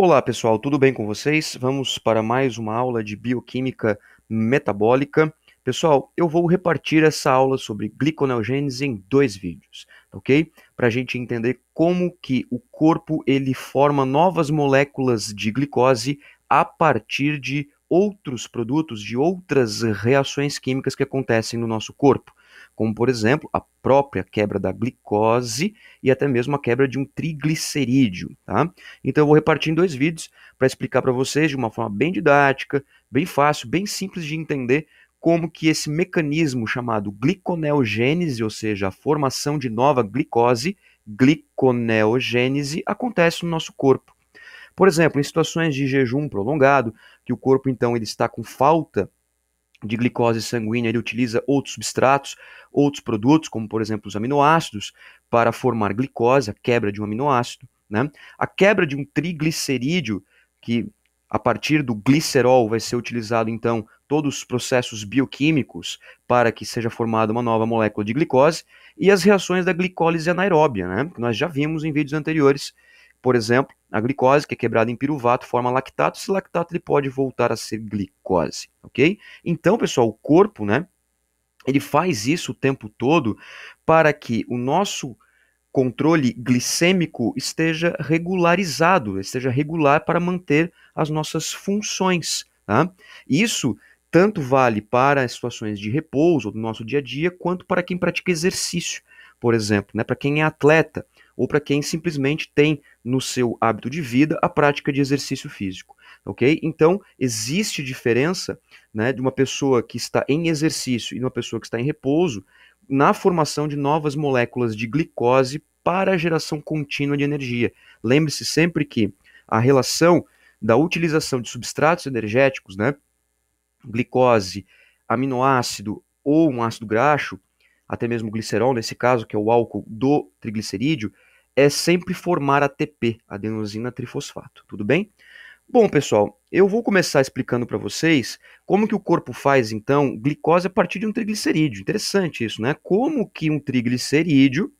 Olá, pessoal, tudo bem com vocês? Vamos para mais uma aula de bioquímica metabólica. Pessoal, eu vou repartir essa aula sobre gliconeogênese em dois vídeos, ok? Para a gente entender como que o corpo ele forma novas moléculas de glicose a partir de outros produtos, de outras reações químicas que acontecem no nosso corpo como por exemplo a própria quebra da glicose e até mesmo a quebra de um triglicerídeo. Tá? Então eu vou repartir em dois vídeos para explicar para vocês de uma forma bem didática, bem fácil, bem simples de entender como que esse mecanismo chamado gliconeogênese, ou seja, a formação de nova glicose, gliconeogênese, acontece no nosso corpo. Por exemplo, em situações de jejum prolongado, que o corpo então ele está com falta de glicose sanguínea, ele utiliza outros substratos, outros produtos, como por exemplo os aminoácidos, para formar glicose, a quebra de um aminoácido. Né? A quebra de um triglicerídeo, que a partir do glicerol vai ser utilizado então todos os processos bioquímicos para que seja formada uma nova molécula de glicose e as reações da glicólise anaeróbia, né? que nós já vimos em vídeos anteriores, por exemplo, a glicose, que é quebrada em piruvato, forma lactato. Esse lactato ele pode voltar a ser glicose, ok? Então, pessoal, o corpo, né? Ele faz isso o tempo todo para que o nosso controle glicêmico esteja regularizado, esteja regular para manter as nossas funções. Tá? Isso tanto vale para situações de repouso do nosso dia a dia, quanto para quem pratica exercício, por exemplo, né? para quem é atleta ou para quem simplesmente tem no seu hábito de vida a prática de exercício físico, ok? Então, existe diferença né, de uma pessoa que está em exercício e de uma pessoa que está em repouso na formação de novas moléculas de glicose para a geração contínua de energia. Lembre-se sempre que a relação da utilização de substratos energéticos, né, glicose, aminoácido ou um ácido graxo, até mesmo glicerol, nesse caso, que é o álcool do triglicerídeo, é sempre formar ATP, adenosina trifosfato, tudo bem? Bom, pessoal, eu vou começar explicando para vocês como que o corpo faz, então, glicose a partir de um triglicerídeo. Interessante isso, né? Como que um triglicerídeo,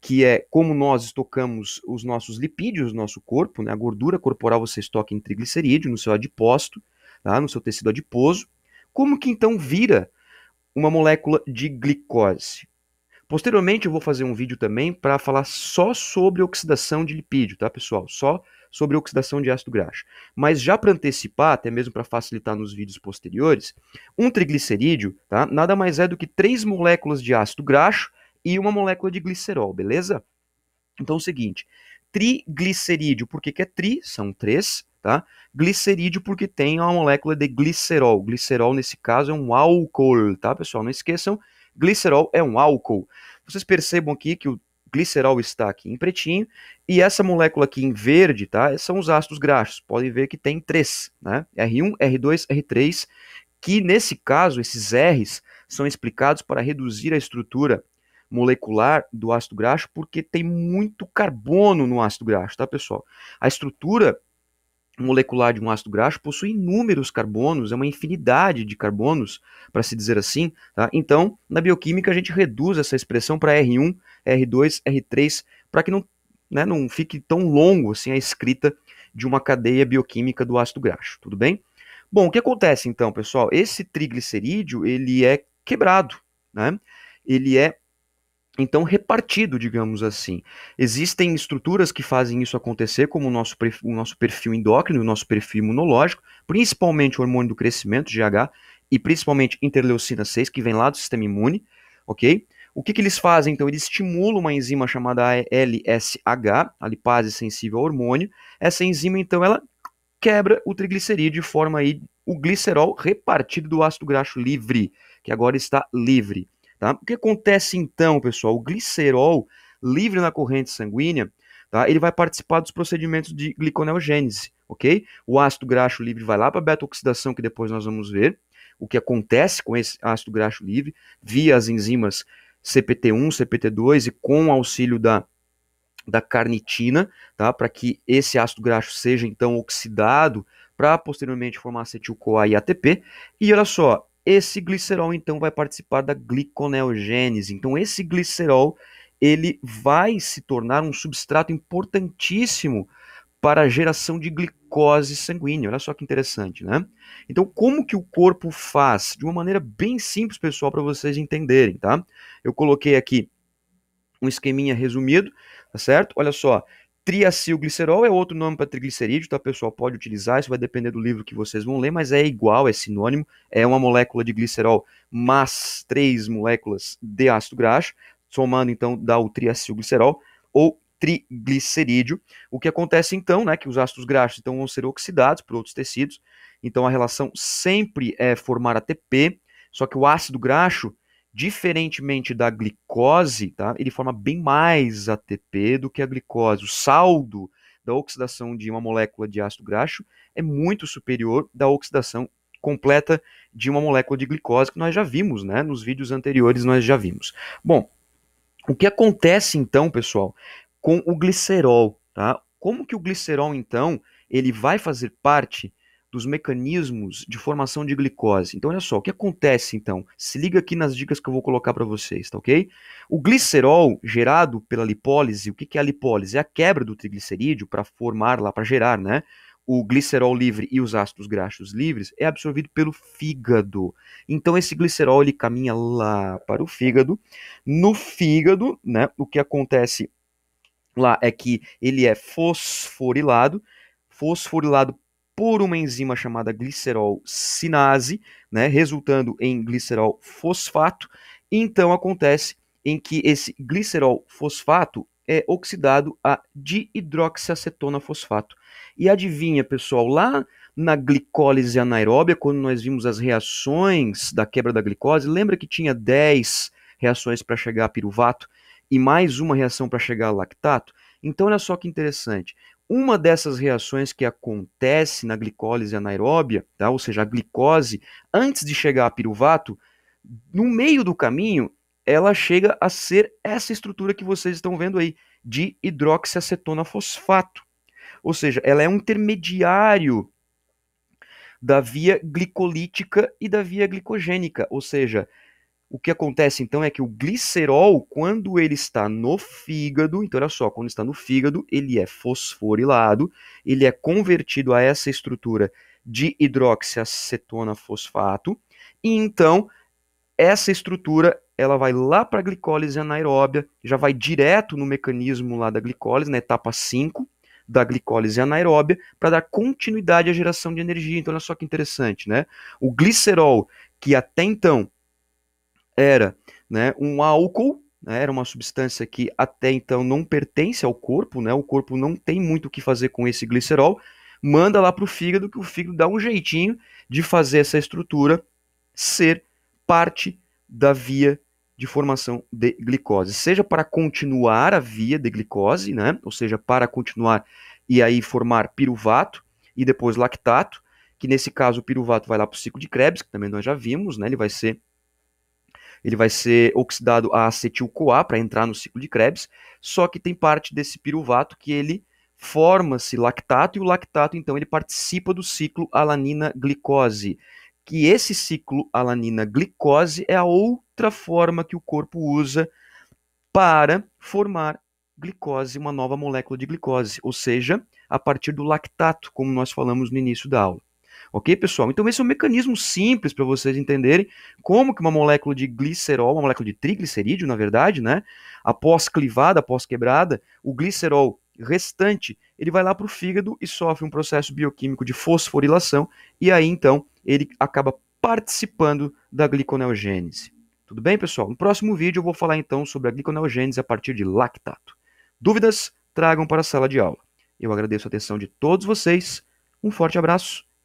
que é como nós estocamos os nossos lipídios no nosso corpo, né? A gordura corporal você estoca em triglicerídeo, no seu adiposto, tá? no seu tecido adiposo. Como que, então, vira uma molécula de glicose? Posteriormente eu vou fazer um vídeo também para falar só sobre oxidação de lipídio, tá pessoal? Só sobre oxidação de ácido graxo. Mas já para antecipar, até mesmo para facilitar nos vídeos posteriores, um triglicerídeo, tá? Nada mais é do que três moléculas de ácido graxo e uma molécula de glicerol, beleza? Então é o seguinte, triglicerídeo, por que é tri, são três, tá? Glicerídeo porque tem uma molécula de glicerol. Glicerol nesse caso é um álcool, tá, pessoal? Não esqueçam Glicerol é um álcool. Vocês percebam aqui que o glicerol está aqui em pretinho e essa molécula aqui em verde, tá? São os ácidos graxos. Podem ver que tem três, né? R1, R2, R3, que nesse caso esses R's são explicados para reduzir a estrutura molecular do ácido graxo porque tem muito carbono no ácido graxo, tá, pessoal? A estrutura molecular de um ácido graxo possui inúmeros carbonos, é uma infinidade de carbonos, para se dizer assim. Tá? Então, na bioquímica, a gente reduz essa expressão para R1, R2, R3, para que não, né, não fique tão longo assim a escrita de uma cadeia bioquímica do ácido graxo, tudo bem? Bom, o que acontece então, pessoal? Esse triglicerídeo, ele é quebrado, né? Ele é então repartido, digamos assim. Existem estruturas que fazem isso acontecer, como o nosso, o nosso perfil endócrino, o nosso perfil imunológico, principalmente o hormônio do crescimento, GH, e principalmente interleucina 6, que vem lá do sistema imune, ok? O que, que eles fazem? Então, eles estimulam uma enzima chamada LSH, a lipase sensível ao hormônio. Essa enzima, então, ela quebra o triglicerídeo de forma aí o glicerol repartido do ácido graxo livre, que agora está livre. Tá? O que acontece então, pessoal? O glicerol livre na corrente sanguínea, tá? ele vai participar dos procedimentos de gliconeogênese, ok? O ácido graxo livre vai lá para a beta-oxidação, que depois nós vamos ver o que acontece com esse ácido graxo livre, via as enzimas CPT1, CPT2 e com auxílio da, da carnitina, tá? para que esse ácido graxo seja então oxidado para posteriormente formar acetil-CoA e ATP. E olha só, esse glicerol então vai participar da gliconeogênese. Então esse glicerol ele vai se tornar um substrato importantíssimo para a geração de glicose sanguínea. Olha só que interessante, né? Então, como que o corpo faz? De uma maneira bem simples, pessoal, para vocês entenderem, tá? Eu coloquei aqui um esqueminha resumido, tá certo? Olha só, Triacilglicerol é outro nome para triglicerídeo, tá, pessoal? Pode utilizar, isso vai depender do livro que vocês vão ler, mas é igual, é sinônimo. É uma molécula de glicerol mais três moléculas de ácido graxo, somando então dá o triacilglicerol ou triglicerídeo. O que acontece então, né, que os ácidos graxos então vão ser oxidados por outros tecidos. Então a relação sempre é formar ATP, só que o ácido graxo Diferentemente da glicose, tá? ele forma bem mais ATP do que a glicose. O saldo da oxidação de uma molécula de ácido graxo é muito superior da oxidação completa de uma molécula de glicose que nós já vimos, né? Nos vídeos anteriores nós já vimos. Bom, o que acontece então, pessoal, com o glicerol, tá? Como que o glicerol então ele vai fazer parte dos mecanismos de formação de glicose. Então, olha só, o que acontece então? Se liga aqui nas dicas que eu vou colocar para vocês, tá ok? O glicerol gerado pela lipólise, o que, que é a lipólise? É a quebra do triglicerídeo para formar lá, para gerar, né? o glicerol livre e os ácidos graxos livres é absorvido pelo fígado. Então esse glicerol ele caminha lá para o fígado. No fígado, né, o que acontece lá é que ele é fosforilado, fosforilado por uma enzima chamada glicerol sinase, né, resultando em glicerol fosfato. Então acontece em que esse glicerol fosfato é oxidado a dihidroxiacetona fosfato. E adivinha, pessoal, lá na glicólise anaeróbia, quando nós vimos as reações da quebra da glicose, lembra que tinha 10 reações para chegar a piruvato e mais uma reação para chegar a lactato? Então, olha só que interessante. Uma dessas reações que acontece na glicólise anaeróbia, tá? ou seja, a glicose, antes de chegar a piruvato, no meio do caminho, ela chega a ser essa estrutura que vocês estão vendo aí, de hidroxiacetona fosfato. Ou seja, ela é um intermediário da via glicolítica e da via glicogênica, ou seja, o que acontece então é que o glicerol, quando ele está no fígado, então olha só, quando está no fígado, ele é fosforilado, ele é convertido a essa estrutura de hidroxiacetona fosfato, e então essa estrutura ela vai lá para a glicólise anaeróbia, já vai direto no mecanismo lá da glicólise, na etapa 5 da glicólise anaeróbia, para dar continuidade à geração de energia. Então olha só que interessante, né? O glicerol, que até então era né, um álcool, né, era uma substância que até então não pertence ao corpo, né, o corpo não tem muito o que fazer com esse glicerol, manda lá para o fígado, que o fígado dá um jeitinho de fazer essa estrutura ser parte da via de formação de glicose, seja para continuar a via de glicose, né, ou seja, para continuar e aí formar piruvato e depois lactato, que nesse caso o piruvato vai lá para o ciclo de Krebs, que também nós já vimos, né, ele vai ser ele vai ser oxidado a acetil-CoA para entrar no ciclo de Krebs, só que tem parte desse piruvato que ele forma-se lactato e o lactato então ele participa do ciclo alanina glicose, que esse ciclo alanina glicose é a outra forma que o corpo usa para formar glicose, uma nova molécula de glicose, ou seja, a partir do lactato, como nós falamos no início da aula. Ok, pessoal? Então esse é um mecanismo simples para vocês entenderem como que uma molécula de glicerol, uma molécula de triglicerídeo, na verdade, né? Após clivada, após quebrada, o glicerol restante, ele vai lá para o fígado e sofre um processo bioquímico de fosforilação, e aí então ele acaba participando da gliconeogênese. Tudo bem, pessoal? No próximo vídeo eu vou falar então sobre a gliconeogênese a partir de lactato. Dúvidas? Tragam para a sala de aula. Eu agradeço a atenção de todos vocês. Um forte abraço